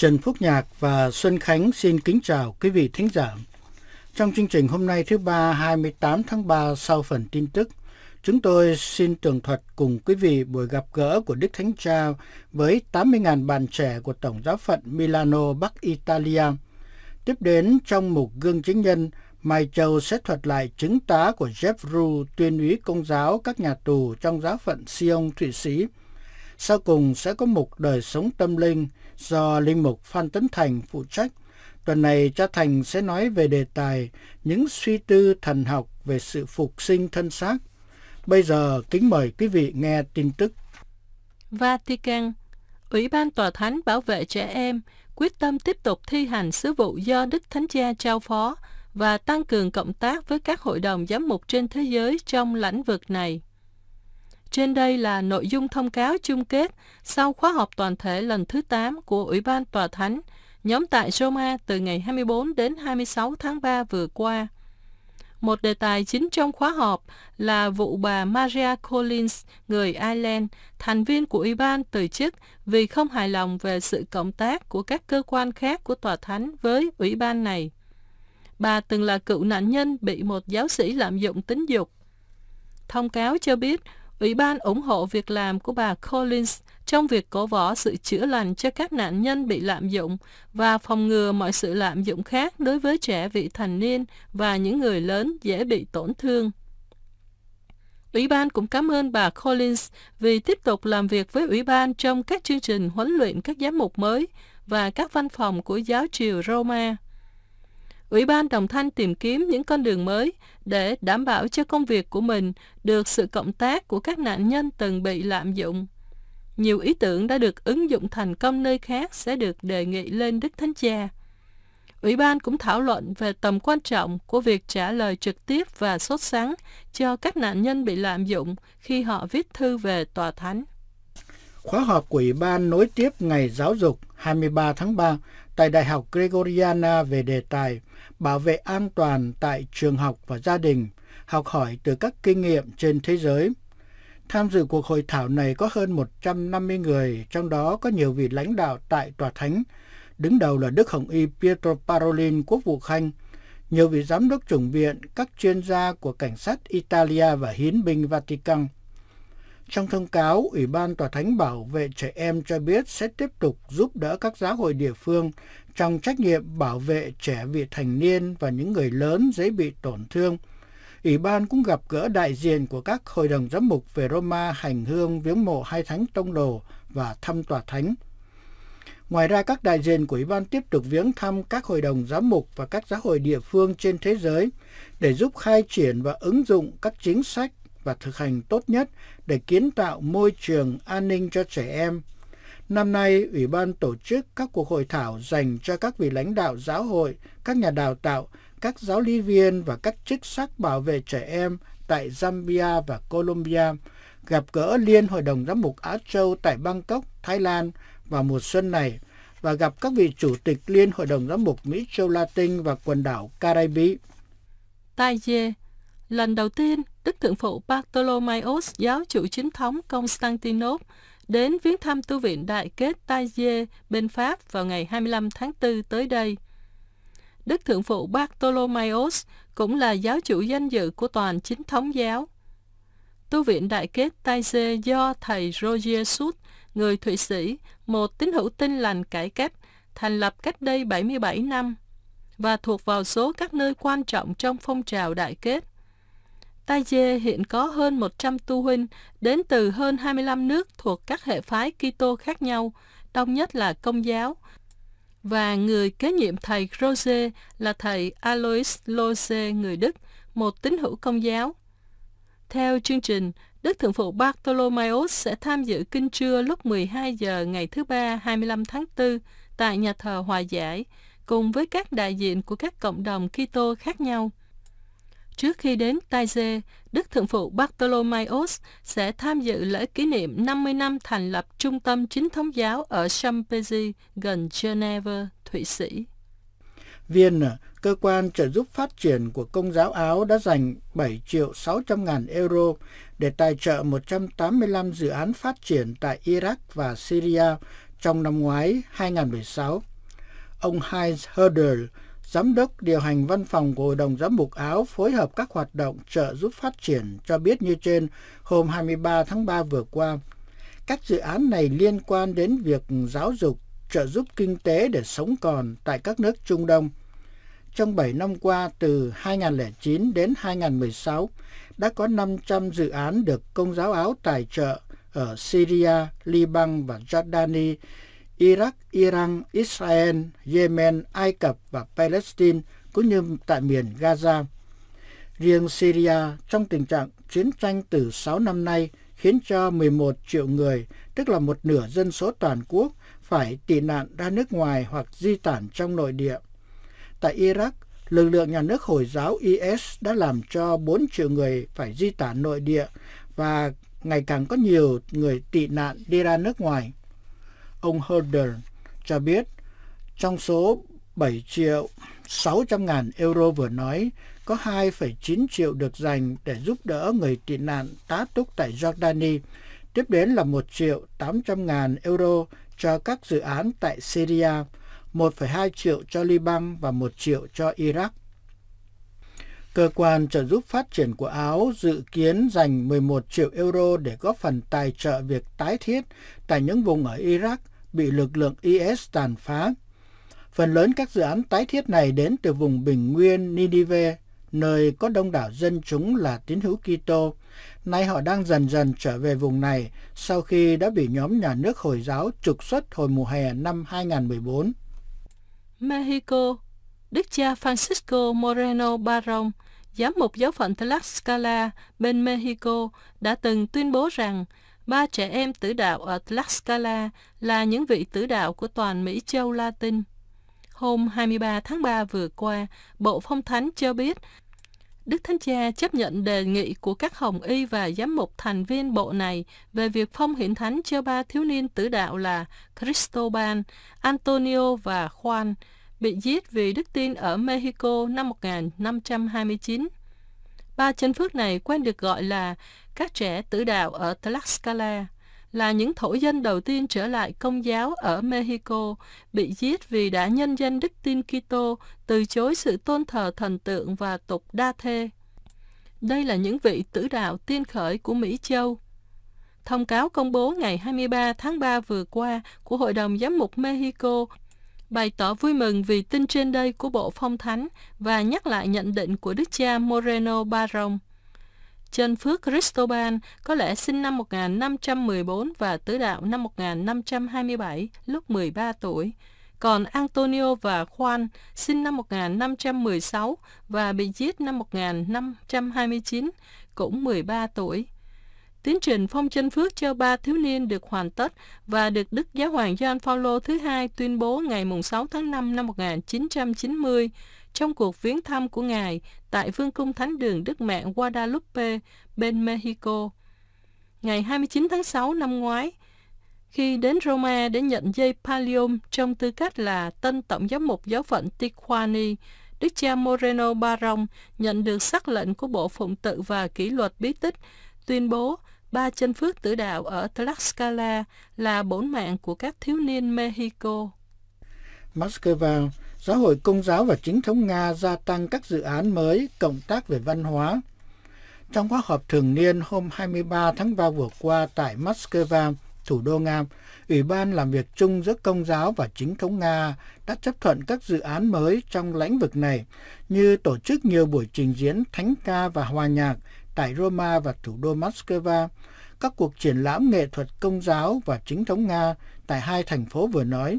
Trần Phúc Nhạc và Xuân Khánh xin kính chào quý vị thính giả. Trong chương trình hôm nay thứ ba 28 tháng 3 sau phần tin tức, chúng tôi xin tường thuật cùng quý vị buổi gặp gỡ của Đức Thánh Cha với 80.000 bạn trẻ của Tổng giáo phận Milano, Bắc Italia. Tiếp đến trong mục gương chính nhân, Mai Châu sẽ thuật lại chứng tá của Jeff Ru, tuyên úy công giáo các nhà tù trong giáo phận Sion, Thụy Sĩ. Sau cùng sẽ có mục đời sống tâm linh – do Linh Mục Phan Tấn Thành phụ trách. Tuần này, cha Thành sẽ nói về đề tài những suy tư thần học về sự phục sinh thân xác. Bây giờ, kính mời quý vị nghe tin tức. Vatican Ủy ban Tòa Thánh Bảo vệ Trẻ Em quyết tâm tiếp tục thi hành sứ vụ do Đức Thánh Cha trao phó và tăng cường cộng tác với các hội đồng giám mục trên thế giới trong lĩnh vực này. Trên đây là nội dung thông cáo chung kết sau khóa họp toàn thể lần thứ 8 của Ủy ban Tòa Thánh, nhóm tại Roma từ ngày 24 đến 26 tháng 3 vừa qua. Một đề tài chính trong khóa họp là vụ bà Maria Collins, người Ireland, thành viên của Ủy ban từ chức vì không hài lòng về sự cộng tác của các cơ quan khác của tòa thánh với Ủy ban này. Bà từng là cựu nạn nhân bị một giáo sĩ lạm dụng tính dục. Thông cáo cho biết Ủy ban ủng hộ việc làm của bà Collins trong việc cổ võ sự chữa lành cho các nạn nhân bị lạm dụng và phòng ngừa mọi sự lạm dụng khác đối với trẻ vị thành niên và những người lớn dễ bị tổn thương. Ủy ban cũng cảm ơn bà Collins vì tiếp tục làm việc với Ủy ban trong các chương trình huấn luyện các giám mục mới và các văn phòng của giáo triều Roma. Ủy ban đồng thanh tìm kiếm những con đường mới để đảm bảo cho công việc của mình được sự cộng tác của các nạn nhân từng bị lạm dụng. Nhiều ý tưởng đã được ứng dụng thành công nơi khác sẽ được đề nghị lên Đức Thánh Cha. Ủy ban cũng thảo luận về tầm quan trọng của việc trả lời trực tiếp và sốt sắng cho các nạn nhân bị lạm dụng khi họ viết thư về tòa thánh. Khóa họp của Ủy ban nối tiếp Ngày Giáo dục 23 tháng 3 tại Đại học Gregoriana về đề tài Bảo vệ an toàn tại trường học và gia đình, học hỏi từ các kinh nghiệm trên thế giới. Tham dự cuộc hội thảo này có hơn 150 người, trong đó có nhiều vị lãnh đạo tại Tòa Thánh, đứng đầu là Đức Hồng Y Pietro Parolin Quốc vụ Khanh, nhiều vị giám đốc chủng viện, các chuyên gia của cảnh sát Italia và hiến binh Vatican – trong thông cáo, Ủy ban Tòa Thánh Bảo vệ Trẻ Em cho biết sẽ tiếp tục giúp đỡ các giáo hội địa phương trong trách nhiệm bảo vệ trẻ vị thành niên và những người lớn dễ bị tổn thương. Ủy ban cũng gặp gỡ đại diện của các hội đồng giám mục về Roma hành hương viếng mộ hai thánh tông đồ và thăm tòa thánh. Ngoài ra, các đại diện của Ủy ban tiếp tục viếng thăm các hội đồng giám mục và các giáo hội địa phương trên thế giới để giúp khai triển và ứng dụng các chính sách và thực hành tốt nhất để kiến tạo môi trường an ninh cho trẻ em. Năm nay, Ủy ban tổ chức các cuộc hội thảo dành cho các vị lãnh đạo giáo hội, các nhà đào tạo, các giáo lý viên và các chức sắc bảo vệ trẻ em tại Zambia và Colombia, gặp gỡ Liên Hội đồng Giám mục Á Châu tại Bangkok, Thái Lan vào mùa xuân này và gặp các vị chủ tịch Liên Hội đồng Giám mục Mỹ Châu Latin và quần đảo Caribe. Taye Lần đầu tiên, Đức Thượng phụ Bartolomeos, giáo chủ chính thống Constantinople, đến viếng thăm tu viện đại kết Taizé bên Pháp vào ngày 25 tháng 4 tới đây. Đức Thượng phụ Bartolomeos cũng là giáo chủ danh dự của toàn chính thống giáo. Tu viện đại kết Taizé do thầy Roger Sud, người Thụy Sĩ, một tín hữu tinh lành cải cách, thành lập cách đây 77 năm và thuộc vào số các nơi quan trọng trong phong trào đại kết. Tai Dê hiện có hơn 100 tu huynh đến từ hơn 25 nước thuộc các hệ phái Kitô khác nhau, đông nhất là Công giáo. Và người kế nhiệm thầy Rose là thầy Alois Lose người Đức, một tín hữu Công giáo. Theo chương trình, Đức Thượng phụ Bartolomeos sẽ tham dự kinh trưa lúc 12 giờ ngày thứ Ba 25 tháng 4 tại nhà thờ Hòa Giải, cùng với các đại diện của các cộng đồng Kitô khác nhau. Trước khi đến Taizé, Đức Thượng phụ Bartolomeos sẽ tham dự lễ kỷ niệm 50 năm thành lập trung tâm chính thống giáo ở Champagne gần Geneva, Thụy Sĩ. Viên, cơ quan trợ giúp phát triển của Công giáo Áo đã dành 7 triệu 600 ngàn euro để tài trợ 185 dự án phát triển tại Iraq và Syria trong năm ngoái 2016. Ông Heinz Herder, Giám đốc điều hành văn phòng của Hội đồng Giám mục Áo phối hợp các hoạt động trợ giúp phát triển cho biết như trên hôm 23 tháng 3 vừa qua. Các dự án này liên quan đến việc giáo dục, trợ giúp kinh tế để sống còn tại các nước Trung Đông. Trong 7 năm qua, từ 2009 đến 2016, đã có 500 dự án được Công giáo Áo tài trợ ở Syria, Liban và Jordani Iraq, Iran, Israel, Yemen, Ai Cập và Palestine cũng như tại miền Gaza. Riêng Syria trong tình trạng chiến tranh từ 6 năm nay khiến cho 11 triệu người, tức là một nửa dân số toàn quốc, phải tị nạn ra nước ngoài hoặc di tản trong nội địa. Tại Iraq, lực lượng nhà nước Hồi giáo IS đã làm cho 4 triệu người phải di tản nội địa và ngày càng có nhiều người tị nạn đi ra nước ngoài ông Herder cho biết trong số 7 triệu 600 ngàn euro vừa nói, có 2,9 triệu được dành để giúp đỡ người tị nạn tá túc tại Jordani, tiếp đến là 1 triệu 800 ngàn euro cho các dự án tại Syria, 1,2 triệu cho Liban và 1 triệu cho Iraq. Cơ quan trợ giúp phát triển của Áo dự kiến dành 11 triệu euro để góp phần tài trợ việc tái thiết tại những vùng ở Iraq bị lực lượng IS tàn phá. Phần lớn các dự án tái thiết này đến từ vùng bình nguyên Nidive, nơi có đông đảo dân chúng là tín hữu Kitô. Nay họ đang dần dần trở về vùng này sau khi đã bị nhóm nhà nước Hồi giáo trục xuất hồi mùa hè năm 2014. Mexico, Đức cha Francisco Moreno Barón, giám mục giáo phận Tlaxcala bên Mexico đã từng tuyên bố rằng Ba trẻ em tử đạo ở Tlaxcala là những vị tử đạo của toàn Mỹ châu Latin. Hôm 23 tháng 3 vừa qua, Bộ Phong Thánh cho biết Đức Thánh Cha chấp nhận đề nghị của các hồng y và giám mục thành viên bộ này về việc phong hiển thánh cho ba thiếu niên tử đạo là Cristobal, Antonio và Juan, bị giết vì đức tin ở Mexico năm 1529. Ba chân phước này quen được gọi là các trẻ tử đạo ở Tlaxcala, là những thổ dân đầu tiên trở lại công giáo ở Mexico, bị giết vì đã nhân danh đức tin Kitô từ chối sự tôn thờ thần tượng và tục đa thê. Đây là những vị tử đạo tiên khởi của Mỹ Châu. Thông cáo công bố ngày 23 tháng 3 vừa qua của Hội đồng Giám mục Mexico bày tỏ vui mừng vì tin trên đây của Bộ Phong Thánh và nhắc lại nhận định của Đức cha Moreno Barong. Chân Phước Cristobal có lẽ sinh năm 1514 và tứ đạo năm 1527, lúc 13 tuổi. Còn Antonio và Juan sinh năm 1516 và bị giết năm 1529, cũng 13 tuổi. Tiến trình phong chân phước cho ba thiếu niên được hoàn tất và được Đức Giáo hoàng Gioan Phaolô thứ hai tuyên bố ngày 6 tháng 5 năm 1990 trong cuộc viếng thăm của Ngài tại Vương cung Thánh đường Đức Mẹ Guadalupe bên Mexico. Ngày 29 tháng 6 năm ngoái, khi đến Roma để nhận dây pallium trong tư cách là tân tổng giám mục giáo phận Tijuana, Đức cha Moreno Barong nhận được sắc lệnh của Bộ Phụng tự và Kỷ luật Bí tích tuyên bố ba chân phước tử đạo ở Tlaxcala là bổn mạng của các thiếu niên Mexico. Moscow, Giáo hội Công giáo và Chính thống Nga gia tăng các dự án mới, cộng tác về văn hóa. Trong khóa họp thường niên hôm 23 tháng 3 vừa qua tại Moscow, thủ đô Nga, Ủy ban làm việc chung giữa Công giáo và Chính thống Nga đã chấp thuận các dự án mới trong lĩnh vực này, như tổ chức nhiều buổi trình diễn thánh ca và hòa nhạc, tại Roma và thủ đô Moscow, các cuộc triển lãm nghệ thuật công giáo và chính thống Nga tại hai thành phố vừa nói,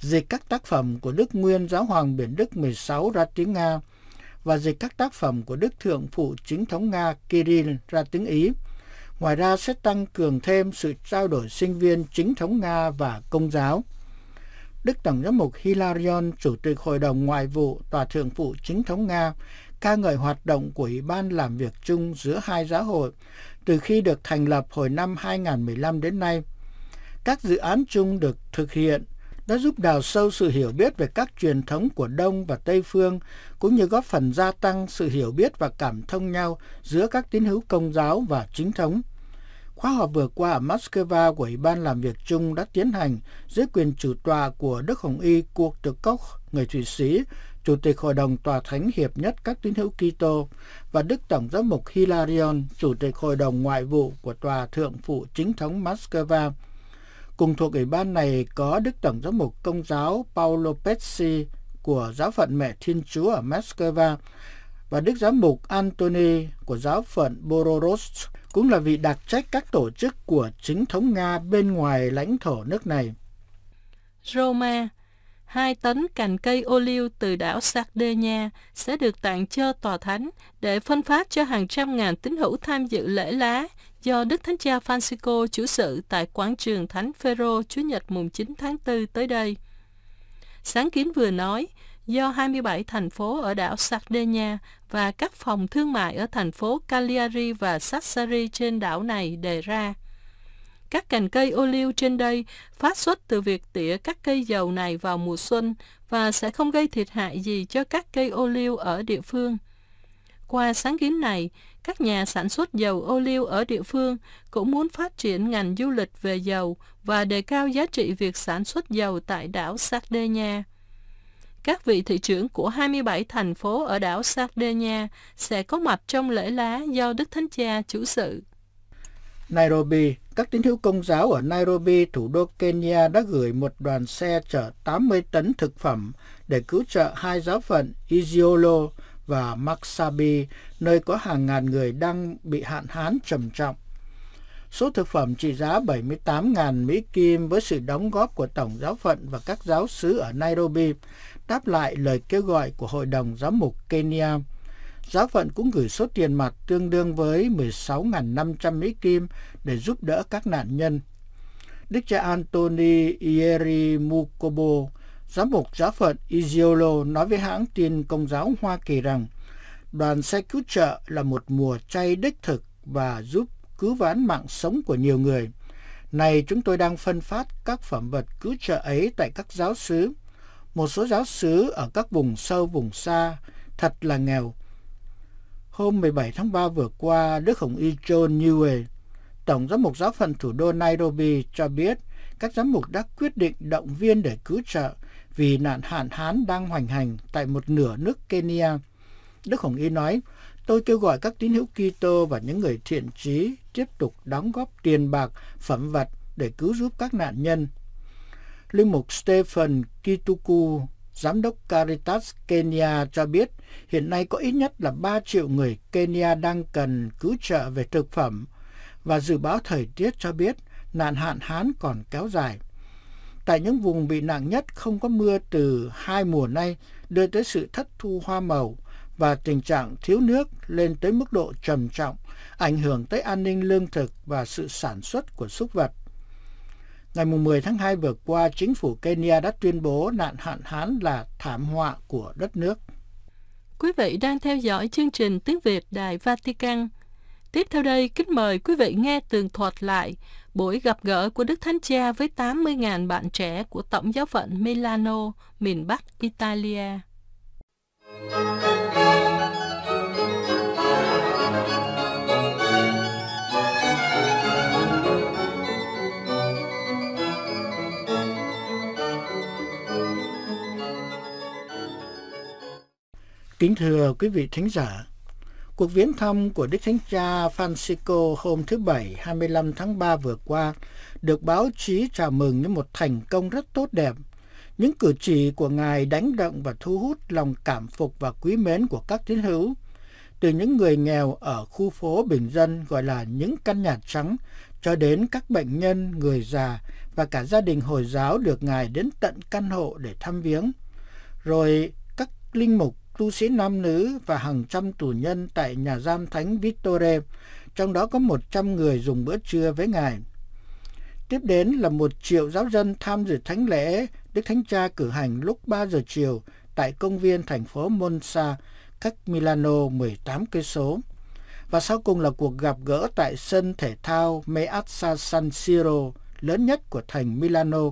dịch các tác phẩm của Đức Nguyên Giáo hoàng Biển Đức 16 ra tiếng Nga và dịch các tác phẩm của Đức Thượng phụ chính thống Nga Kirill ra tiếng Ý. Ngoài ra sẽ tăng cường thêm sự trao đổi sinh viên chính thống Nga và công giáo. Đức Tổng giám mục Hilarion, Chủ tịch Hội đồng Ngoại vụ Tòa Thượng phụ Chính thống Nga, ca ngợi hoạt động của Ủy ban làm việc chung giữa hai giáo hội từ khi được thành lập hồi năm 2015 đến nay. Các dự án chung được thực hiện đã giúp đào sâu sự hiểu biết về các truyền thống của Đông và Tây phương, cũng như góp phần gia tăng sự hiểu biết và cảm thông nhau giữa các tín hữu công giáo và chính thống. Khóa họp vừa qua ở Moscow của Ủy ban làm việc chung đã tiến hành dưới quyền chủ tọa của Đức Hồng Y cuộc được Koch, người Thụy Sĩ, Chủ tịch Hội đồng Tòa Thánh Hiệp nhất các tín hữu Kitô và Đức Tổng giám mục Hilarion, Chủ tịch Hội đồng Ngoại vụ của Tòa Thượng phụ Chính thống Moscow. Cùng thuộc ủy ban này có Đức Tổng giám mục Công giáo Paulo Pezzi của Giáo phận Mẹ Thiên Chúa ở Moscow và Đức Giám mục Antony của giáo phận Bororost cũng là vị đặc trách các tổ chức của chính thống Nga bên ngoài lãnh thổ nước này. Roma, 2 tấn cành cây ô liu từ đảo Sardinia sẽ được tặng cho Tòa Thánh để phân phát cho hàng trăm ngàn tín hữu tham dự lễ lá do Đức Thánh Cha Francisco chủ sự tại quảng trường Thánh Phaero Chủ nhật mùng 9 tháng 4 tới đây. Sáng kiến vừa nói, do 27 thành phố ở đảo Sardinia và các phòng thương mại ở thành phố Cagliari và Sassari trên đảo này đề ra. Các cành cây ô liu trên đây phát xuất từ việc tỉa các cây dầu này vào mùa xuân và sẽ không gây thiệt hại gì cho các cây ô liu ở địa phương. Qua sáng kiến này, các nhà sản xuất dầu ô liu ở địa phương cũng muốn phát triển ngành du lịch về dầu và đề cao giá trị việc sản xuất dầu tại đảo Sardinia. Các vị thị trưởng của 27 thành phố ở đảo Sardinia sẽ có mặt trong lễ lá do Đức Thánh Cha chủ sự. Nairobi, các tín hữu công giáo ở Nairobi, thủ đô Kenya đã gửi một đoàn xe chở 80 tấn thực phẩm để cứu trợ hai giáo phận Isiolo và Maksabi, nơi có hàng ngàn người đang bị hạn hán trầm trọng. Số thực phẩm trị giá 78.000 Mỹ Kim với sự đóng góp của Tổng giáo phận và các giáo sứ ở Nairobi đáp lại lời kêu gọi của Hội đồng Giám mục Kenya Giáo phận cũng gửi số tiền mặt tương đương với 16.500 Mỹ Kim để giúp đỡ các nạn nhân. Đức cha Anthony Ieri Mukobo, giám mục giáo phận Iziolo nói với hãng tin Công giáo Hoa Kỳ rằng đoàn xe cứu trợ là một mùa chay đích thực và giúp cứu vãn mạng sống của nhiều người. Này chúng tôi đang phân phát các phẩm vật cứu trợ ấy tại các giáo xứ. Một số giáo xứ ở các vùng sâu vùng xa thật là nghèo Hôm 17 tháng 3 vừa qua, Đức Hồng Y John Newey, Tổng giám mục giáo phận thủ đô Nairobi cho biết các giám mục đã quyết định động viên để cứu trợ vì nạn hạn hán đang hoành hành tại một nửa nước Kenya. Đức Hồng Y nói, tôi kêu gọi các tín hữu Kitô và những người thiện trí tiếp tục đóng góp tiền bạc, phẩm vật để cứu giúp các nạn nhân. Linh mục Stephen Kituku Giám đốc Caritas Kenya cho biết hiện nay có ít nhất là 3 triệu người Kenya đang cần cứu trợ về thực phẩm và dự báo thời tiết cho biết nạn hạn hán còn kéo dài. Tại những vùng bị nặng nhất không có mưa từ hai mùa nay đưa tới sự thất thu hoa màu và tình trạng thiếu nước lên tới mức độ trầm trọng, ảnh hưởng tới an ninh lương thực và sự sản xuất của súc vật. Ngày 10 tháng 2 vừa qua, chính phủ Kenya đã tuyên bố nạn hạn hán là thảm họa của đất nước. Quý vị đang theo dõi chương trình Tiếng Việt Đài Vatican. Tiếp theo đây, kính mời quý vị nghe tường thuật lại buổi gặp gỡ của Đức Thánh Cha với 80.000 bạn trẻ của Tổng giáo phận Milano, miền Bắc Italia. Música Kính thưa quý vị thính giả, cuộc viếng thăm của Đức Thánh Cha Francisco hôm thứ Bảy 25 tháng 3 vừa qua được báo chí chào mừng như một thành công rất tốt đẹp. Những cử chỉ của Ngài đánh động và thu hút lòng cảm phục và quý mến của các tín hữu. Từ những người nghèo ở khu phố bình dân gọi là những căn nhà trắng cho đến các bệnh nhân, người già và cả gia đình Hồi giáo được Ngài đến tận căn hộ để thăm viếng. Rồi các linh mục tu sĩ nam nữ và hàng trăm tù nhân tại nhà giam Thánh Vittore, trong đó có 100 người dùng bữa trưa với Ngài. Tiếp đến là một triệu giáo dân tham dự thánh lễ Đức Thánh Cha cử hành lúc 3 giờ chiều tại công viên thành phố Monza, cách Milano 18 cây số. Và sau cùng là cuộc gặp gỡ tại sân thể thao Meazza San Siro lớn nhất của thành Milano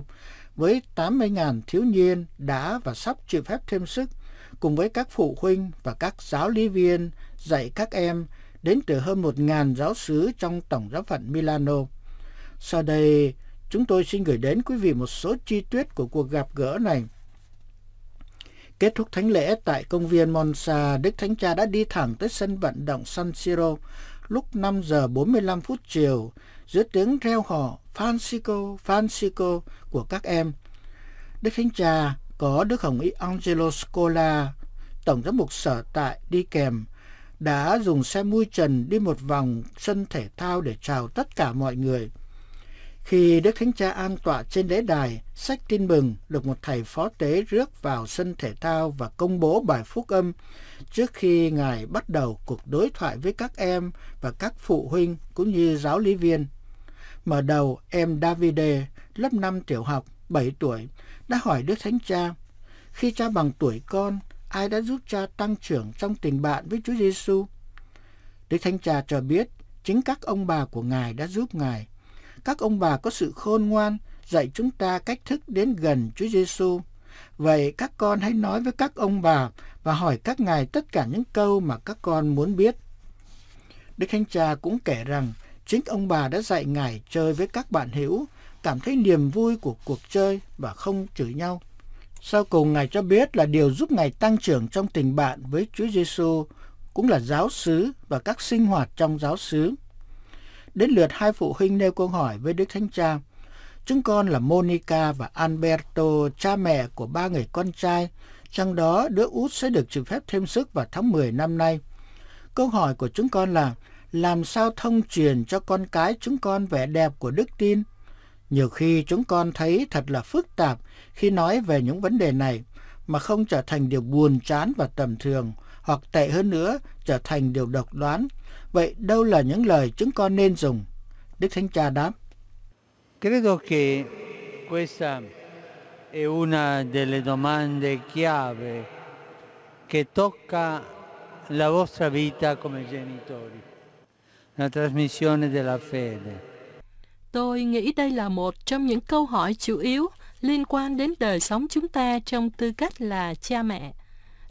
với 80.000 thiếu niên đã và sắp chịu phép thêm sức – cùng với các phụ huynh và các giáo lý viên dạy các em đến từ hơn 1.000 giáo sứ trong tổng giáo phận Milano. Sau đây, chúng tôi xin gửi đến quý vị một số chi tiết của cuộc gặp gỡ này. Kết thúc thánh lễ tại công viên Monza, Đức Thánh Cha đã đi thẳng tới sân vận động San Siro lúc 5 giờ 45 phút chiều dưới tiếng reo hò Francisco, Francisco của các em. Đức Thánh Cha có Đức Hồng Y Angelo Scola, tổng giám mục sở tại đi kèm, đã dùng xe mui trần đi một vòng sân thể thao để chào tất cả mọi người. Khi Đức Thánh Cha an tọa trên lễ đài, sách tin mừng được một thầy phó tế rước vào sân thể thao và công bố bài phúc âm trước khi Ngài bắt đầu cuộc đối thoại với các em và các phụ huynh cũng như giáo lý viên. Mở đầu, em Davide, lớp 5 tiểu học, 7 tuổi, đã hỏi Đức Thánh Cha, khi cha bằng tuổi con, ai đã giúp cha tăng trưởng trong tình bạn với Chúa Giêsu? Đức Thánh Cha cho biết, chính các ông bà của Ngài đã giúp Ngài. Các ông bà có sự khôn ngoan, dạy chúng ta cách thức đến gần Chúa Giêsu. Vậy các con hãy nói với các ông bà và hỏi các ngài tất cả những câu mà các con muốn biết. Đức Thánh Cha cũng kể rằng chính ông bà đã dạy ngài chơi với các bạn hữu cảm thấy niềm vui của cuộc chơi và không chửi nhau. Sau cùng Ngài cho biết là điều giúp Ngài tăng trưởng trong tình bạn với Chúa Giêsu cũng là giáo xứ và các sinh hoạt trong giáo xứ. Đến lượt hai phụ huynh nêu câu hỏi với Đức Thánh Cha. Chúng con là Monica và Alberto, cha mẹ của ba người con trai, trong đó đứa út sẽ được trừ phép thêm sức vào tháng 10 năm nay. Câu hỏi của chúng con là làm sao thông truyền cho con cái chúng con vẻ đẹp của đức tin nhiều khi chúng con thấy thật là phức tạp khi nói về những vấn đề này mà không trở thành điều buồn chán và tầm thường hoặc tệ hơn nữa trở thành điều độc đoán. Vậy đâu là những lời chúng con nên dùng? Đức Thánh Cha đáp. Credo che questa è una delle domande chiave che tocca la vostra vita come genitori, la trasmissione della fede. Tôi nghĩ đây là một trong những câu hỏi chủ yếu liên quan đến đời sống chúng ta trong tư cách là cha mẹ.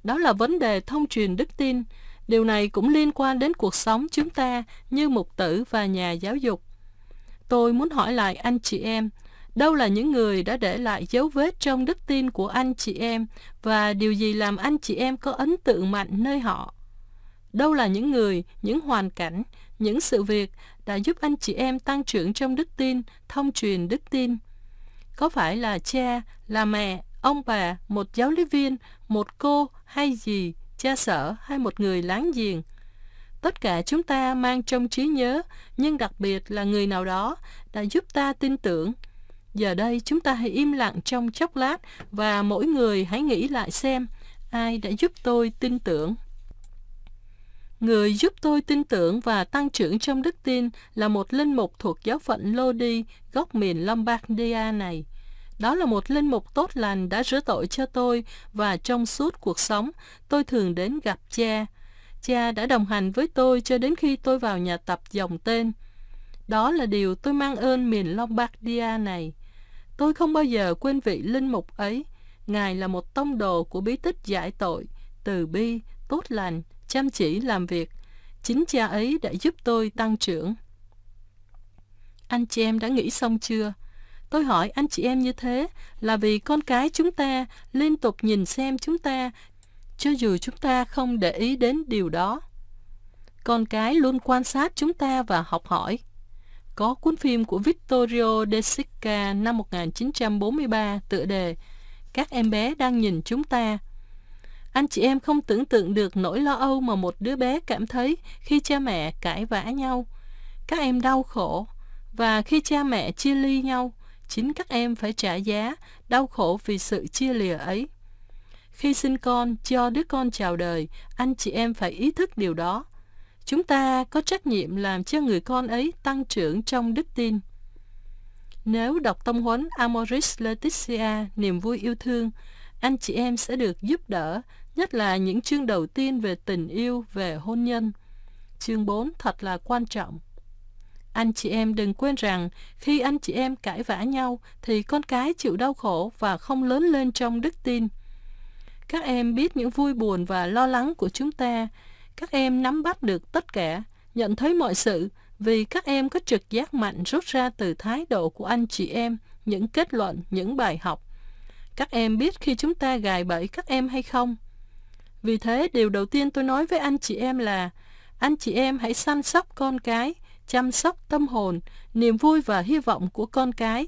Đó là vấn đề thông truyền đức tin. Điều này cũng liên quan đến cuộc sống chúng ta như mục tử và nhà giáo dục. Tôi muốn hỏi lại anh chị em, đâu là những người đã để lại dấu vết trong đức tin của anh chị em và điều gì làm anh chị em có ấn tượng mạnh nơi họ? Đâu là những người, những hoàn cảnh, những sự việc đã giúp anh chị em tăng trưởng trong đức tin, thông truyền đức tin. Có phải là cha, là mẹ, ông bà, một giáo lý viên, một cô hay gì, cha sở hay một người láng giềng? Tất cả chúng ta mang trong trí nhớ, nhưng đặc biệt là người nào đó đã giúp ta tin tưởng. Giờ đây chúng ta hãy im lặng trong chốc lát và mỗi người hãy nghĩ lại xem ai đã giúp tôi tin tưởng. Người giúp tôi tin tưởng và tăng trưởng trong đức tin là một linh mục thuộc giáo phận Lodi, góc miền Lombardia này. Đó là một linh mục tốt lành đã rửa tội cho tôi và trong suốt cuộc sống, tôi thường đến gặp cha. Cha đã đồng hành với tôi cho đến khi tôi vào nhà tập dòng tên. Đó là điều tôi mang ơn miền Lombardia này. Tôi không bao giờ quên vị linh mục ấy. Ngài là một tông đồ của bí tích giải tội, từ bi, tốt lành, chăm chỉ làm việc. Chính cha ấy đã giúp tôi tăng trưởng. Anh chị em đã nghĩ xong chưa? Tôi hỏi anh chị em như thế là vì con cái chúng ta liên tục nhìn xem chúng ta, cho dù chúng ta không để ý đến điều đó. Con cái luôn quan sát chúng ta và học hỏi. Có cuốn phim của Vittorio De Sica năm 1943 tựa đề Các em bé đang nhìn chúng ta. Anh chị em không tưởng tượng được nỗi lo âu mà một đứa bé cảm thấy khi cha mẹ cãi vã nhau. Các em đau khổ, và khi cha mẹ chia ly nhau, chính các em phải trả giá, đau khổ vì sự chia lìa ấy. Khi sinh con, cho đứa con chào đời, anh chị em phải ý thức điều đó. Chúng ta có trách nhiệm làm cho người con ấy tăng trưởng trong đức tin. Nếu đọc tông huấn Amoris Laetitia Niềm vui yêu thương, anh chị em sẽ được giúp đỡ, nhất là những chương đầu tiên về tình yêu, về hôn nhân. Chương 4 thật là quan trọng. Anh chị em đừng quên rằng khi anh chị em cãi vã nhau thì con cái chịu đau khổ và không lớn lên trong đức tin. Các em biết những vui buồn và lo lắng của chúng ta. Các em nắm bắt được tất cả, nhận thấy mọi sự vì các em có trực giác mạnh rút ra từ thái độ của anh chị em những kết luận, những bài học. Các em biết khi chúng ta gài bẫy các em hay không? Vì thế, điều đầu tiên tôi nói với anh chị em là anh chị em hãy săn sóc con cái, chăm sóc tâm hồn, niềm vui và hy vọng của con cái.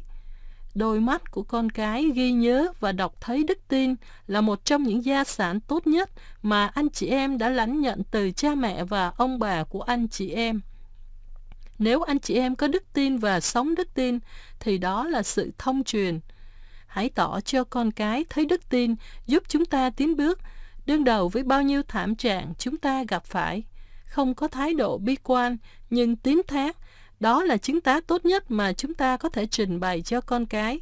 Đôi mắt của con cái ghi nhớ và đọc thấy đức tin là một trong những gia sản tốt nhất mà anh chị em đã lãnh nhận từ cha mẹ và ông bà của anh chị em. Nếu anh chị em có đức tin và sống đức tin, thì đó là sự thông truyền. Hãy tỏ cho con cái thấy đức tin, giúp chúng ta tiến bước, đương đầu với bao nhiêu thảm trạng chúng ta gặp phải. Không có thái độ bi quan, nhưng tím thét đó là chứng tá tốt nhất mà chúng ta có thể trình bày cho con cái.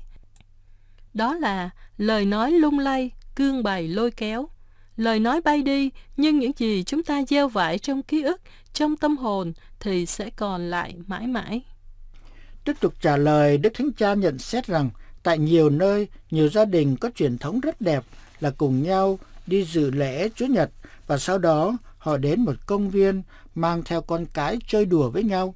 Đó là lời nói lung lay, cương bày lôi kéo. Lời nói bay đi, nhưng những gì chúng ta gieo vải trong ký ức, trong tâm hồn thì sẽ còn lại mãi mãi. Tiếp tục trả lời, Đức Thánh Cha nhận xét rằng tại nhiều nơi, nhiều gia đình có truyền thống rất đẹp là cùng nhau đi dự lễ Chúa Nhật và sau đó họ đến một công viên mang theo con cái chơi đùa với nhau.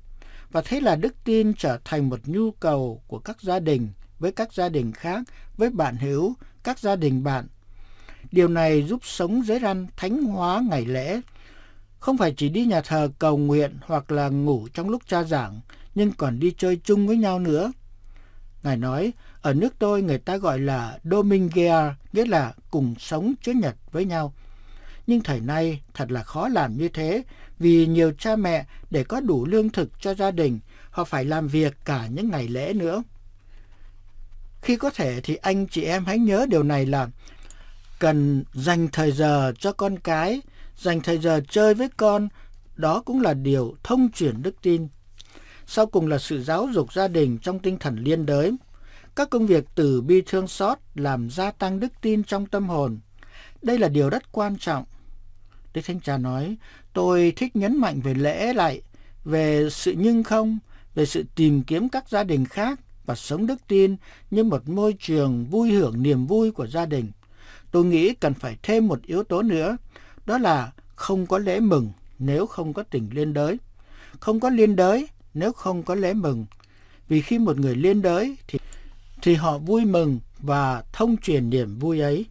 Và thế là đức tin trở thành một nhu cầu của các gia đình với các gia đình khác, với bạn hữu, các gia đình bạn. Điều này giúp sống dưới răn thánh hóa ngày lễ. Không phải chỉ đi nhà thờ cầu nguyện hoặc là ngủ trong lúc cha giảng, nhưng còn đi chơi chung với nhau nữa. Ngài nói, ở nước tôi người ta gọi là Dominguer, nghĩa là cùng sống Chúa Nhật với nhau. Nhưng thời nay thật là khó làm như thế vì nhiều cha mẹ để có đủ lương thực cho gia đình, họ phải làm việc cả những ngày lễ nữa. Khi có thể thì anh chị em hãy nhớ điều này là cần dành thời giờ cho con cái, dành thời giờ chơi với con, đó cũng là điều thông truyền đức tin. Sau cùng là sự giáo dục gia đình trong tinh thần liên đới. Các công việc từ bi thương xót làm gia tăng đức tin trong tâm hồn. Đây là điều rất quan trọng. Đức Thánh Cha nói, tôi thích nhấn mạnh về lễ lại, về sự nhưng không, về sự tìm kiếm các gia đình khác và sống đức tin như một môi trường vui hưởng niềm vui của gia đình. Tôi nghĩ cần phải thêm một yếu tố nữa, đó là không có lễ mừng nếu không có tình liên đới. Không có liên đới nếu không có lễ mừng. Vì khi một người liên đới thì thì họ vui mừng và thông truyền niềm vui ấy.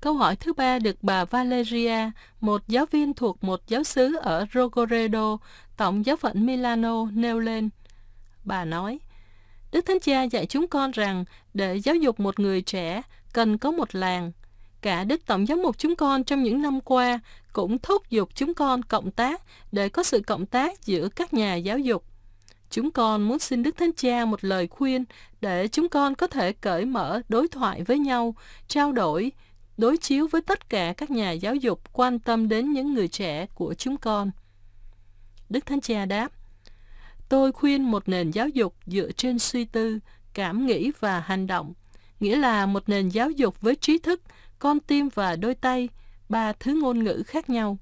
Câu hỏi thứ ba được bà Valeria, một giáo viên thuộc một giáo xứ ở Rogoredo, tổng giáo phận Milano, nêu lên. Bà nói, Đức Thánh Cha dạy chúng con rằng để giáo dục một người trẻ cần có một làng. Cả Đức Tổng giám mục chúng con trong những năm qua cũng thúc giục chúng con cộng tác để có sự cộng tác giữa các nhà giáo dục. Chúng con muốn xin Đức Thánh Cha một lời khuyên để chúng con có thể cởi mở đối thoại với nhau, trao đổi, đối chiếu với tất cả các nhà giáo dục quan tâm đến những người trẻ của chúng con. Đức Thánh Cha đáp, Tôi khuyên một nền giáo dục dựa trên suy tư, cảm nghĩ và hành động, nghĩa là một nền giáo dục với trí thức, con tim và đôi tay, ba thứ ngôn ngữ khác nhau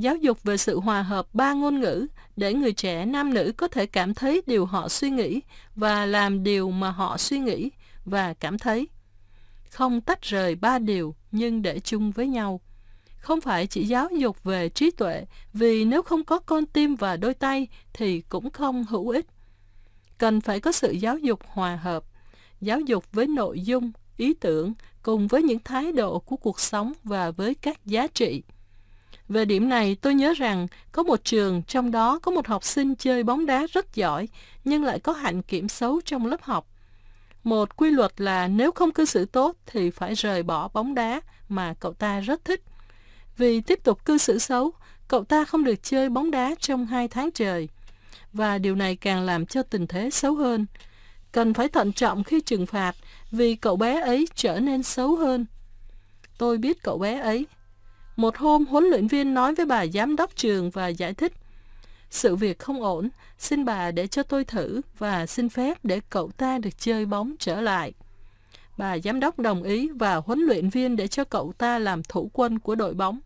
giáo dục về sự hòa hợp ba ngôn ngữ để người trẻ nam nữ có thể cảm thấy điều họ suy nghĩ và làm điều mà họ suy nghĩ và cảm thấy. Không tách rời ba điều nhưng để chung với nhau. Không phải chỉ giáo dục về trí tuệ vì nếu không có con tim và đôi tay thì cũng không hữu ích. Cần phải có sự giáo dục hòa hợp, giáo dục với nội dung, ý tưởng cùng với những thái độ của cuộc sống và với các giá trị. Về điểm này, tôi nhớ rằng có một trường trong đó có một học sinh chơi bóng đá rất giỏi, nhưng lại có hạnh kiểm xấu trong lớp học. Một quy luật là nếu không cư xử tốt thì phải rời bỏ bóng đá mà cậu ta rất thích. Vì tiếp tục cư xử xấu, cậu ta không được chơi bóng đá trong hai tháng trời. Và điều này càng làm cho tình thế xấu hơn. Cần phải thận trọng khi trừng phạt vì cậu bé ấy trở nên xấu hơn. Tôi biết cậu bé ấy một hôm, huấn luyện viên nói với bà giám đốc trường và giải thích sự việc không ổn, xin bà để cho tôi thử và xin phép để cậu ta được chơi bóng trở lại. Bà giám đốc đồng ý và huấn luyện viên để cho cậu ta làm thủ quân của đội bóng.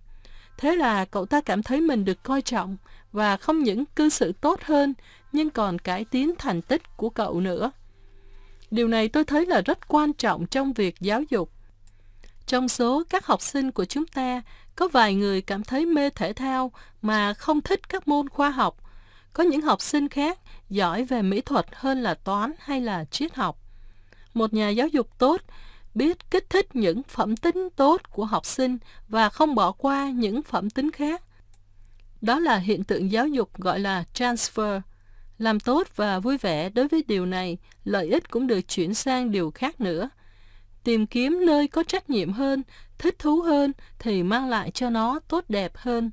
Thế là cậu ta cảm thấy mình được coi trọng và không những cư xử tốt hơn nhưng còn cải tiến thành tích của cậu nữa. Điều này tôi thấy là rất quan trọng trong việc giáo dục. Trong số các học sinh của chúng ta có vài người cảm thấy mê thể thao mà không thích các môn khoa học. Có những học sinh khác giỏi về mỹ thuật hơn là toán hay là triết học. Một nhà giáo dục tốt biết kích thích những phẩm tính tốt của học sinh và không bỏ qua những phẩm tính khác. Đó là hiện tượng giáo dục gọi là transfer. Làm tốt và vui vẻ đối với điều này, lợi ích cũng được chuyển sang điều khác nữa. Tìm kiếm nơi có trách nhiệm hơn thích thú hơn thì mang lại cho nó tốt đẹp hơn.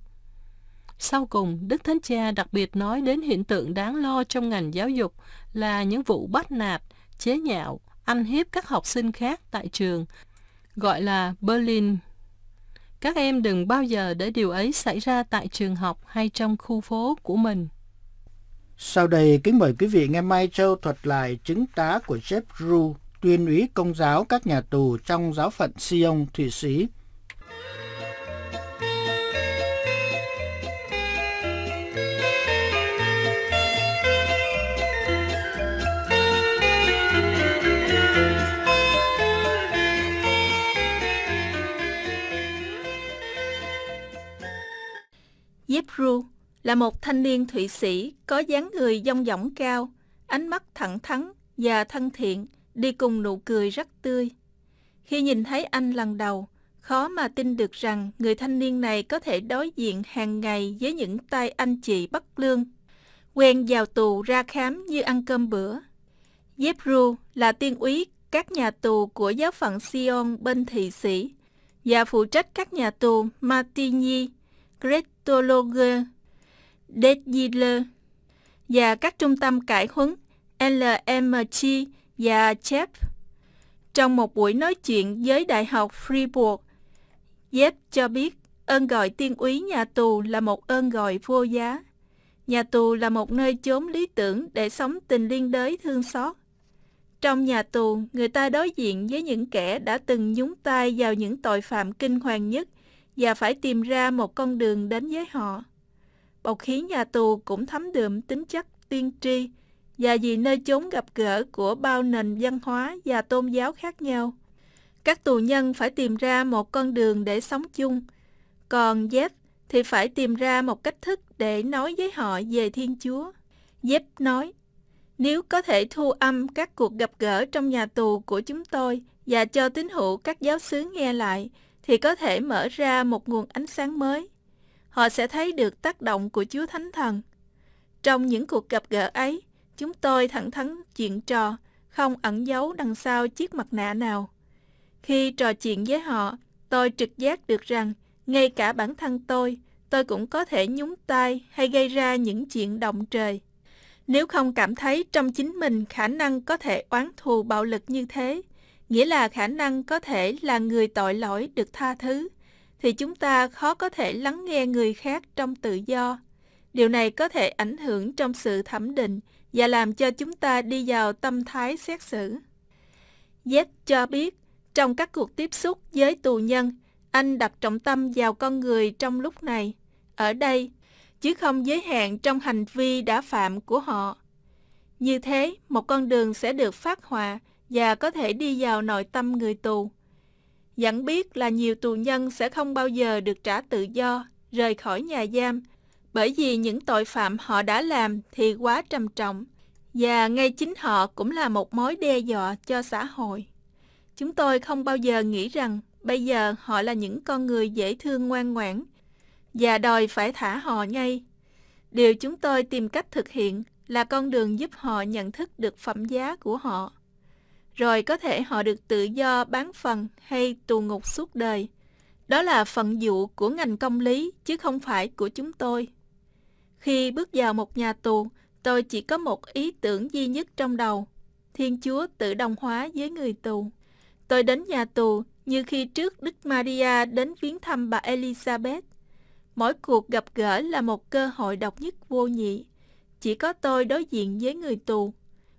Sau cùng, Đức Thánh Cha đặc biệt nói đến hiện tượng đáng lo trong ngành giáo dục là những vụ bắt nạt, chế nhạo, ăn hiếp các học sinh khác tại trường, gọi là Berlin. Các em đừng bao giờ để điều ấy xảy ra tại trường học hay trong khu phố của mình. Sau đây, kính mời quý vị nghe Mai Châu thuật lại chứng tá của Jeff Rue tuyên úy công giáo các nhà tù trong giáo phận Sion, Thụy Sĩ. Yepru là một thanh niên Thụy Sĩ có dáng người dong dỏng cao, ánh mắt thẳng thắn và thân thiện – đi cùng nụ cười rất tươi. Khi nhìn thấy anh lần đầu, khó mà tin được rằng người thanh niên này có thể đối diện hàng ngày với những tay anh chị bất lương. Quen vào tù ra khám như ăn cơm bữa. Yepru là tiên úy các nhà tù của giáo phận Sion bên thị sĩ và phụ trách các nhà tù Martigny, Gretologer, Detziler và các trung tâm cải huấn LMG và Jeff. Trong một buổi nói chuyện với Đại học Freeport, Jeff cho biết ơn gọi tiên úy nhà tù là một ơn gọi vô giá. Nhà tù là một nơi chốn lý tưởng để sống tình liên đới thương xót. Trong nhà tù, người ta đối diện với những kẻ đã từng nhúng tay vào những tội phạm kinh hoàng nhất và phải tìm ra một con đường đến với họ. Bầu khí nhà tù cũng thấm đượm tính chất tiên tri và vì nơi chốn gặp gỡ của bao nền văn hóa và tôn giáo khác nhau. Các tù nhân phải tìm ra một con đường để sống chung, còn Jeff thì phải tìm ra một cách thức để nói với họ về Thiên Chúa. Jeff nói, nếu có thể thu âm các cuộc gặp gỡ trong nhà tù của chúng tôi và cho tín hữu các giáo xứ nghe lại, thì có thể mở ra một nguồn ánh sáng mới. Họ sẽ thấy được tác động của Chúa Thánh Thần. Trong những cuộc gặp gỡ ấy, Chúng tôi thẳng thắn chuyện trò, không ẩn giấu đằng sau chiếc mặt nạ nào. Khi trò chuyện với họ, tôi trực giác được rằng ngay cả bản thân tôi, tôi cũng có thể nhúng tay hay gây ra những chuyện động trời. Nếu không cảm thấy trong chính mình khả năng có thể oán thù bạo lực như thế, nghĩa là khả năng có thể là người tội lỗi được tha thứ, thì chúng ta khó có thể lắng nghe người khác trong tự do. Điều này có thể ảnh hưởng trong sự thẩm định và làm cho chúng ta đi vào tâm thái xét xử. Z cho biết, trong các cuộc tiếp xúc với tù nhân, anh đặt trọng tâm vào con người trong lúc này, ở đây, chứ không giới hạn trong hành vi đã phạm của họ. Như thế, một con đường sẽ được phát họa và có thể đi vào nội tâm người tù. Dẫn biết là nhiều tù nhân sẽ không bao giờ được trả tự do, rời khỏi nhà giam bởi vì những tội phạm họ đã làm thì quá trầm trọng và ngay chính họ cũng là một mối đe dọa cho xã hội. Chúng tôi không bao giờ nghĩ rằng bây giờ họ là những con người dễ thương ngoan ngoãn và đòi phải thả họ ngay. Điều chúng tôi tìm cách thực hiện là con đường giúp họ nhận thức được phẩm giá của họ. Rồi có thể họ được tự do bán phần hay tù ngục suốt đời. Đó là phận vụ của ngành công lý chứ không phải của chúng tôi. Khi bước vào một nhà tù, tôi chỉ có một ý tưởng duy nhất trong đầu. Thiên Chúa tự đồng hóa với người tù. Tôi đến nhà tù như khi trước Đức Maria đến viếng thăm bà Elizabeth. Mỗi cuộc gặp gỡ là một cơ hội độc nhất vô nhị. Chỉ có tôi đối diện với người tù.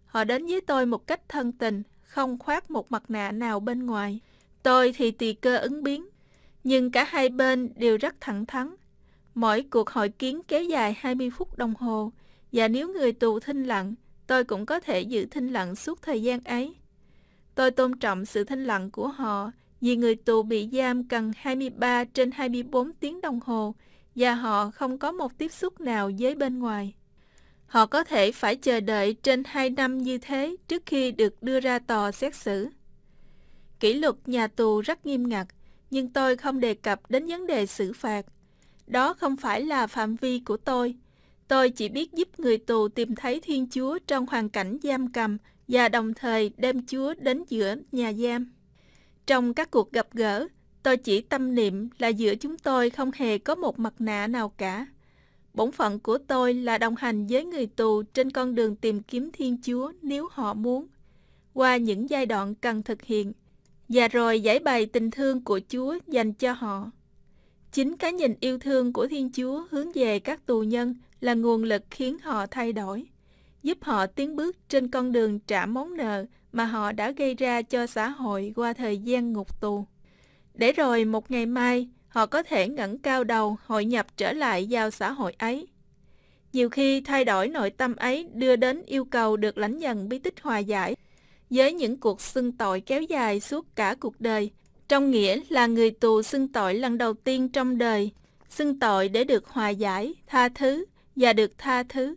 Họ đến với tôi một cách thân tình, không khoác một mặt nạ nào bên ngoài. Tôi thì tùy cơ ứng biến. Nhưng cả hai bên đều rất thẳng thắn Mỗi cuộc hội kiến kéo dài 20 phút đồng hồ, và nếu người tù thinh lặng, tôi cũng có thể giữ thinh lặng suốt thời gian ấy. Tôi tôn trọng sự thinh lặng của họ vì người tù bị giam cần 23 trên 24 tiếng đồng hồ và họ không có một tiếp xúc nào với bên ngoài. Họ có thể phải chờ đợi trên 2 năm như thế trước khi được đưa ra tòa xét xử. Kỷ luật nhà tù rất nghiêm ngặt, nhưng tôi không đề cập đến vấn đề xử phạt đó không phải là phạm vi của tôi. Tôi chỉ biết giúp người tù tìm thấy Thiên Chúa trong hoàn cảnh giam cầm và đồng thời đem Chúa đến giữa nhà giam. Trong các cuộc gặp gỡ, tôi chỉ tâm niệm là giữa chúng tôi không hề có một mặt nạ nào cả. Bổn phận của tôi là đồng hành với người tù trên con đường tìm kiếm Thiên Chúa nếu họ muốn, qua những giai đoạn cần thực hiện, và rồi giải bày tình thương của Chúa dành cho họ. Chính cái nhìn yêu thương của Thiên Chúa hướng về các tù nhân là nguồn lực khiến họ thay đổi, giúp họ tiến bước trên con đường trả món nợ mà họ đã gây ra cho xã hội qua thời gian ngục tù. Để rồi một ngày mai, họ có thể ngẩng cao đầu hội nhập trở lại vào xã hội ấy. Nhiều khi thay đổi nội tâm ấy đưa đến yêu cầu được lãnh nhận bí tích hòa giải. Với những cuộc xưng tội kéo dài suốt cả cuộc đời – trong nghĩa là người tù xưng tội lần đầu tiên trong đời, xưng tội để được hòa giải, tha thứ và được tha thứ.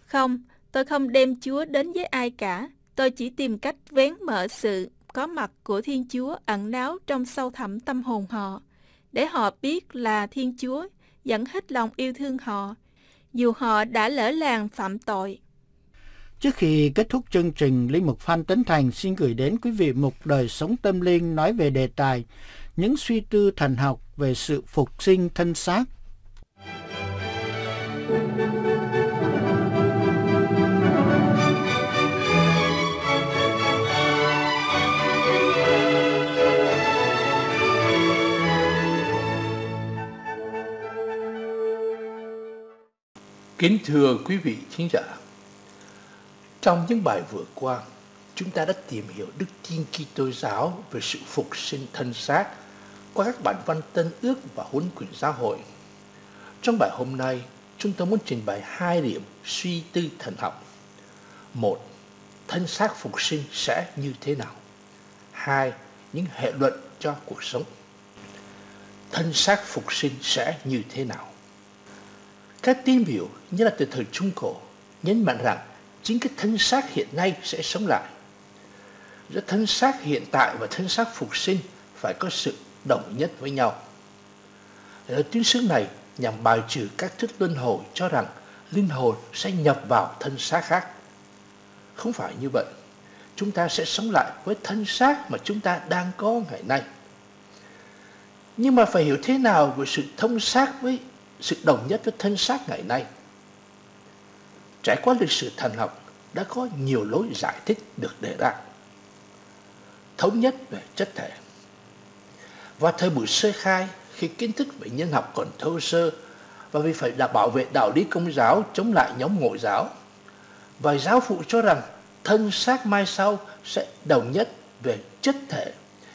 Không, tôi không đem Chúa đến với ai cả, tôi chỉ tìm cách vén mở sự có mặt của Thiên Chúa ẩn náu trong sâu thẳm tâm hồn họ, để họ biết là Thiên Chúa vẫn hết lòng yêu thương họ, dù họ đã lỡ làng phạm tội. Trước khi kết thúc chương trình, Linh Mục Phan Tấn Thành xin gửi đến quý vị mục đời sống tâm linh nói về đề tài những suy tư thần học về sự phục sinh thân xác. Kính thưa quý vị thính giả, trong những bài vừa qua, chúng ta đã tìm hiểu đức tin Kitô giáo về sự phục sinh thân xác qua các bản văn Tân ước và huấn quyền giáo hội. Trong bài hôm nay, chúng ta muốn trình bày hai điểm suy tư thần học. Một, thân xác phục sinh sẽ như thế nào? Hai, những hệ luận cho cuộc sống. Thân xác phục sinh sẽ như thế nào? Các tín biểu, nhất là từ thời Trung Cổ, nhấn mạnh rằng chính cái thân xác hiện nay sẽ sống lại giữa thân xác hiện tại và thân xác phục sinh phải có sự đồng nhất với nhau ở tiến sứ này nhằm bài trừ các thức luân hồi cho rằng linh hồn sẽ nhập vào thân xác khác không phải như vậy chúng ta sẽ sống lại với thân xác mà chúng ta đang có ngày nay nhưng mà phải hiểu thế nào về sự thông xác với sự đồng nhất với thân xác ngày nay trải qua lịch sử thần học đã có nhiều lối giải thích được đề ra thống nhất về chất thể và thời buổi sơ khai khi kiến thức về nhân học còn thô sơ và vì phải đảm bảo vệ đạo lý công giáo chống lại nhóm ngộ giáo và giáo phụ cho rằng thân xác mai sau sẽ đồng nhất về chất thể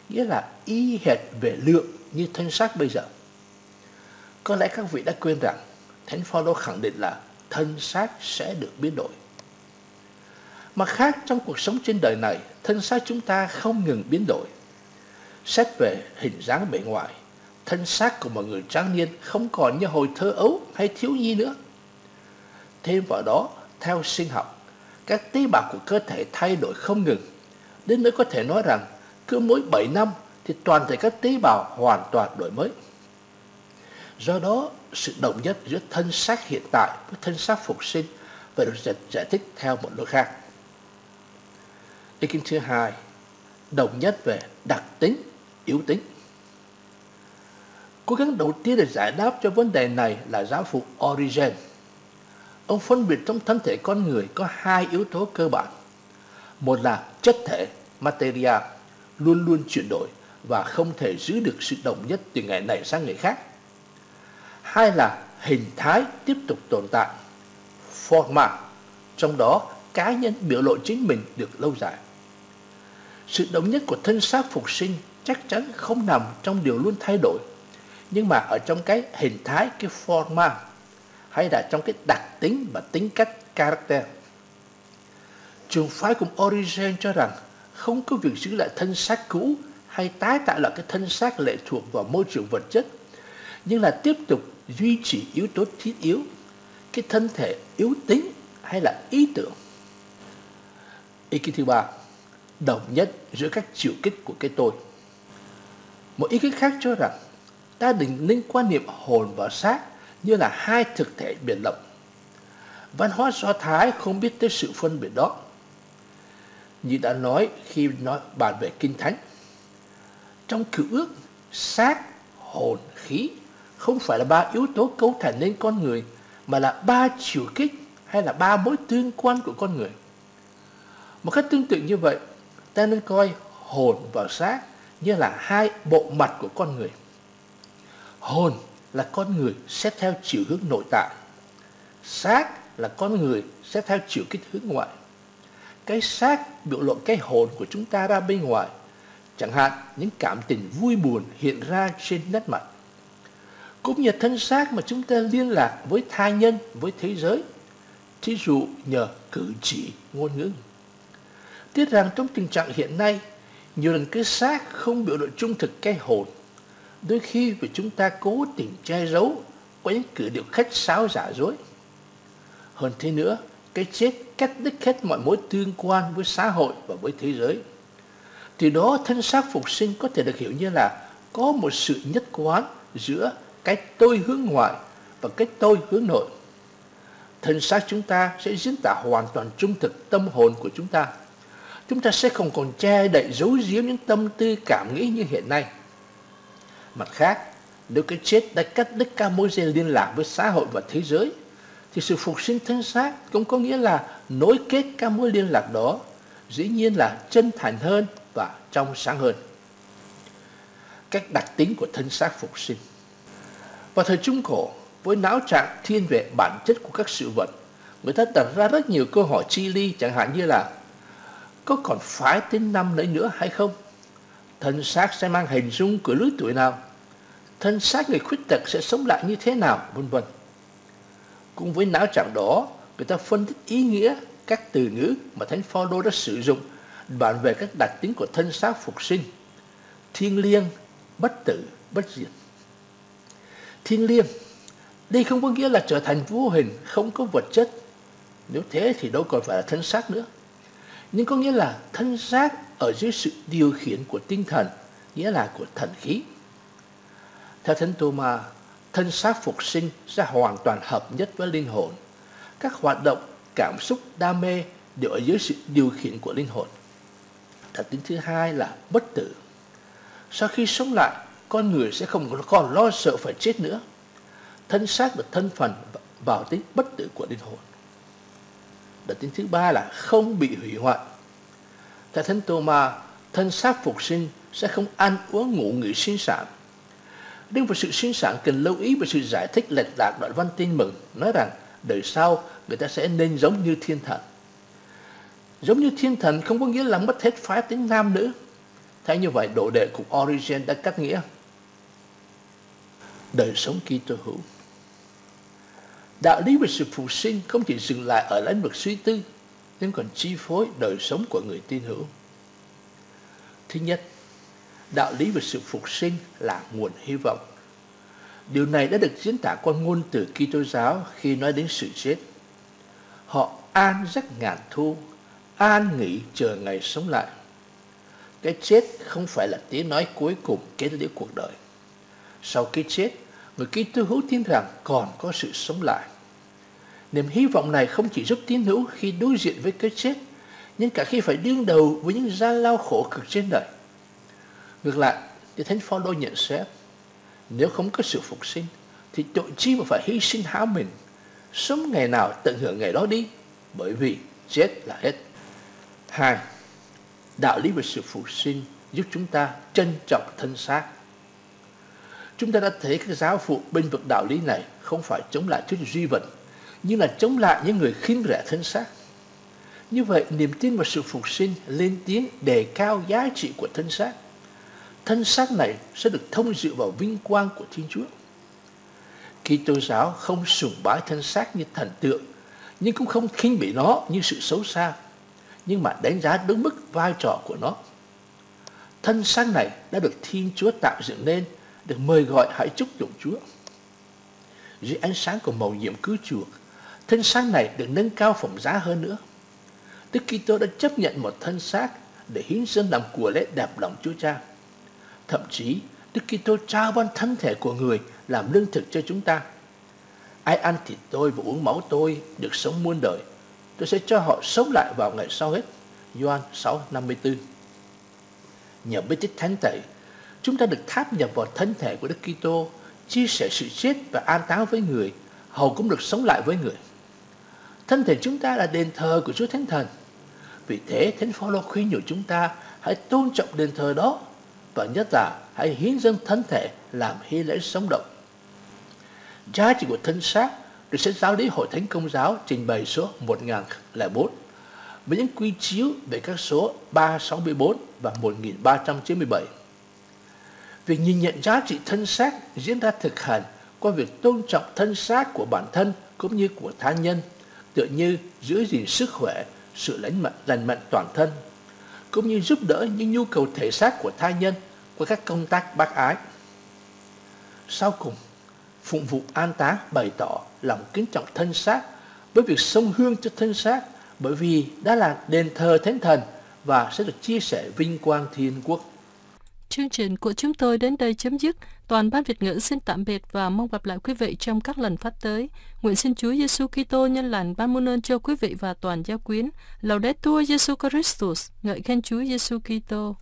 nghĩa là y hệt về lượng như thân xác bây giờ có lẽ các vị đã quên rằng thánh phaolô khẳng định là thân xác sẽ được biến đổi. Mặt khác trong cuộc sống trên đời này, thân xác chúng ta không ngừng biến đổi. Xét về hình dáng bề ngoài, thân xác của một người tráng niên không còn như hồi thơ ấu hay thiếu nhi nữa. Thêm vào đó, theo sinh học, các tế bào của cơ thể thay đổi không ngừng. Đến nỗi có thể nói rằng, cứ mỗi 7 năm thì toàn thể các tế bào hoàn toàn đổi mới do đó sự đồng nhất giữa thân xác hiện tại với thân xác phục sinh phải được giải thích theo một lối khác ý kiến thứ hai đồng nhất về đặc tính yếu tính cố gắng đầu tiên để giải đáp cho vấn đề này là giáo phụ Origen ông phân biệt trong thân thể con người có hai yếu tố cơ bản một là chất thể materia luôn luôn chuyển đổi và không thể giữ được sự đồng nhất từ ngày này sang ngày khác hay là hình thái tiếp tục tồn tại. format, trong đó cá nhân biểu lộ chính mình được lâu dài. Sự đồng nhất của thân xác phục sinh chắc chắn không nằm trong điều luôn thay đổi, nhưng mà ở trong cái hình thái, cái format, hay là trong cái đặc tính và tính cách character. Trường phái cùng origin cho rằng không có việc giữ lại thân xác cũ hay tái tạo lại cái thân xác lệ thuộc vào môi trường vật chất nhưng là tiếp tục duy trì yếu tố thiết yếu cái thân thể yếu tính hay là ý tưởng ý kiến thứ ba đồng nhất giữa các chịu kích của cái tôi một ý kiến khác cho rằng ta định ninh quan niệm hồn và xác như là hai thực thể biệt lập văn hóa do thái không biết tới sự phân biệt đó như đã nói khi nói bàn về kinh thánh trong cựu ước xác hồn khí không phải là ba yếu tố cấu thành nên con người mà là ba chiều kích hay là ba mối tương quan của con người. Một cách tương tự như vậy, ta nên coi hồn và xác như là hai bộ mặt của con người. Hồn là con người xét theo chiều hướng nội tại. Xác là con người xét theo chiều kích hướng ngoại. Cái xác biểu lộ cái hồn của chúng ta ra bên ngoài. Chẳng hạn những cảm tình vui buồn hiện ra trên nét mặt cũng nhờ thân xác mà chúng ta liên lạc với tha nhân, với thế giới. Thí dụ nhờ cử chỉ, ngôn ngữ. Tiếc rằng trong tình trạng hiện nay, nhiều lần cái xác không biểu lộ trung thực cái hồn. Đôi khi vì chúng ta cố tình che giấu có những cử điệu khách sáo giả dối. Hơn thế nữa, cái chết cắt đứt hết mọi mối tương quan với xã hội và với thế giới. Từ đó thân xác phục sinh có thể được hiểu như là có một sự nhất quán giữa cái tôi hướng ngoại và cái tôi hướng nội. Thân xác chúng ta sẽ diễn tả hoàn toàn trung thực tâm hồn của chúng ta. Chúng ta sẽ không còn che đậy giấu giếm những tâm tư cảm nghĩ như hiện nay. Mặt khác, nếu cái chết đã cắt đứt ca mối dây liên lạc với xã hội và thế giới, thì sự phục sinh thân xác cũng có nghĩa là nối kết các mối liên lạc đó, dĩ nhiên là chân thành hơn và trong sáng hơn. Các đặc tính của thân xác phục sinh vào thời Trung Cổ, với não trạng thiên về bản chất của các sự vật, người ta đặt ra rất nhiều câu hỏi chi ly chẳng hạn như là có còn phái tính năm lấy nữa hay không? Thân xác sẽ mang hình dung của lứa tuổi nào? Thân xác người khuyết tật sẽ sống lại như thế nào? Vân vân. Cùng với não trạng đó, người ta phân tích ý nghĩa các từ ngữ mà Thánh Phaolô đã sử dụng bàn về các đặc tính của thân xác phục sinh, thiêng liêng, bất tử, bất diệt thiêng liêng đây không có nghĩa là trở thành vô hình không có vật chất nếu thế thì đâu còn phải là thân xác nữa nhưng có nghĩa là thân xác ở dưới sự điều khiển của tinh thần nghĩa là của thần khí theo thánh Tô Ma thân xác phục sinh sẽ hoàn toàn hợp nhất với linh hồn các hoạt động cảm xúc đam mê đều ở dưới sự điều khiển của linh hồn đặc tính thứ hai là bất tử sau khi sống lại con người sẽ không còn lo sợ phải chết nữa. Thân xác được thân phần vào tính bất tử của linh hồn. Đặc tính thứ ba là không bị hủy hoại. Theo Thánh Tô Ma, thân xác phục sinh sẽ không ăn uống ngủ nghỉ sinh sản. Nhưng vào sự sinh sản cần lưu ý về sự giải thích lệch lạc đoạn văn tin mừng nói rằng đời sau người ta sẽ nên giống như thiên thần. Giống như thiên thần không có nghĩa là mất hết phái tính nam nữ. Thế như vậy, độ đệ của Origen đã cắt nghĩa đời sống Kitô hữu. Đạo lý về sự phục sinh không chỉ dừng lại ở lĩnh vực suy tư, nhưng còn chi phối đời sống của người tin hữu. Thứ nhất, đạo lý về sự phục sinh là nguồn hy vọng. Điều này đã được diễn tả qua ngôn từ Kitô giáo khi nói đến sự chết. Họ an giấc ngàn thu, an nghỉ chờ ngày sống lại. Cái chết không phải là tiếng nói cuối cùng kết liễu cuộc đời. Sau cái chết, người Kitô hữu tin rằng còn có sự sống lại. Niềm hy vọng này không chỉ giúp tín hữu khi đối diện với cái chết, nhưng cả khi phải đương đầu với những gian lao khổ cực trên đời. Ngược lại, thì Thánh Phaolô nhận xét, nếu không có sự phục sinh, thì tội chi mà phải hy sinh háo mình, sống ngày nào tận hưởng ngày đó đi, bởi vì chết là hết. Hai, đạo lý về sự phục sinh giúp chúng ta trân trọng thân xác Chúng ta đã thấy các giáo phụ bên vực đạo lý này không phải chống lại thuyết duy vật, nhưng là chống lại những người khiếm rẻ thân xác. Như vậy, niềm tin vào sự phục sinh lên tiếng đề cao giá trị của thân xác. Thân xác này sẽ được thông dự vào vinh quang của Thiên Chúa. Khi tôn giáo không sùng bái thân xác như thần tượng, nhưng cũng không khinh bị nó như sự xấu xa, nhưng mà đánh giá đúng mức vai trò của nó. Thân xác này đã được Thiên Chúa tạo dựng nên được mời gọi hãy chúc tụng Chúa. Dưới ánh sáng của màu nhiệm cứu chuộc, thân xác này được nâng cao phẩm giá hơn nữa. Đức Kitô đã chấp nhận một thân xác để hiến dâng làm của lễ đẹp lòng Chúa Cha. Thậm chí, Đức Kitô trao ban thân thể của người làm lương thực cho chúng ta. Ai ăn thịt tôi và uống máu tôi được sống muôn đời. Tôi sẽ cho họ sống lại vào ngày sau hết. Gioan 6:54. Nhờ bí tích thánh tẩy, chúng ta được tháp nhập vào thân thể của Đức Kitô, chia sẻ sự chết và an táng với người, hầu cũng được sống lại với người. Thân thể chúng ta là đền thờ của Chúa Thánh Thần. Vì thế, Thánh Phaolô khuyên nhủ chúng ta hãy tôn trọng đền thờ đó và nhất là hãy hiến dâng thân thể làm hy lễ sống động. Giá trị của thân xác được sách giáo lý Hội Thánh Công giáo trình bày số 1004 với những quy chiếu về các số 364 và 1397. Việc nhìn nhận giá trị thân xác diễn ra thực hành qua việc tôn trọng thân xác của bản thân cũng như của tha nhân, tựa như giữ gìn sức khỏe, sự lãnh mạnh, lành mạnh toàn thân, cũng như giúp đỡ những nhu cầu thể xác của tha nhân qua các công tác bác ái. Sau cùng, phụng vụ an tá bày tỏ lòng kính trọng thân xác với việc sông hương cho thân xác bởi vì đã là đền thờ thánh thần và sẽ được chia sẻ vinh quang thiên quốc. Chương trình của chúng tôi đến đây chấm dứt. Toàn ban Việt ngữ xin tạm biệt và mong gặp lại quý vị trong các lần phát tới. Nguyện xin Chúa Giêsu Kitô nhân lành ban muôn ơn cho quý vị và toàn gia quyến. Laudetur Jesu Christus, ngợi khen Chúa Giêsu Kitô.